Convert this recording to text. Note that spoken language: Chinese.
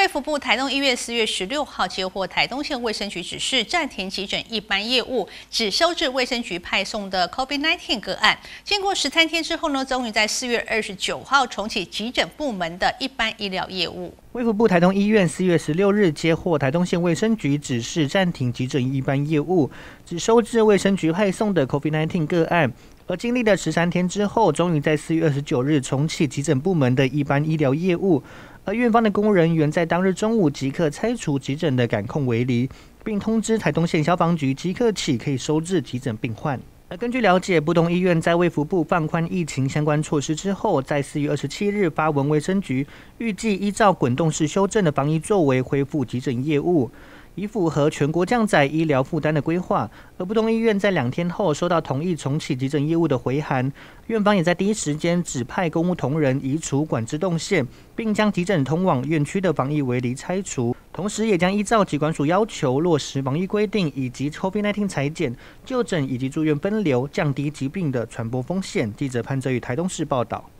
卫福部台东一月四月十六号接获台东县卫生局指示暂停急诊一般业务，只收治卫生局派送的 COVID-19 个案。经过十三天之后呢，终于在四月二十九号重启急诊部门的一般医疗业务。卫福部台东医院四月十六日接获台东县卫生局指示暂停急诊一般业务，只收治卫生局派送的 COVID-19 个案。而经历了十三天之后，终于在四月二十九日重启急诊部门的一般医疗业务。院方的公务人员在当日中午即刻拆除急诊的感控围篱，并通知台东县消防局即刻起可以收治急诊病患。而根据了解，不同医院在卫福部放宽疫情相关措施之后，在四月二十七日发文卫生局，预计依照滚动式修正的防疫作为恢复急诊业务。以符合全国降载医疗负担的规划，而不同医院在两天后收到同意重启急诊业务的回函，院方也在第一时间指派公务同仁移除管制动线，并将急诊通往院区的防疫围篱拆除，同时也将依照疾管署要求落实防疫规定以及 COVID-19 裁剪、就诊以及住院分流，降低疾病的传播风险。记者潘哲宇、台东市报道。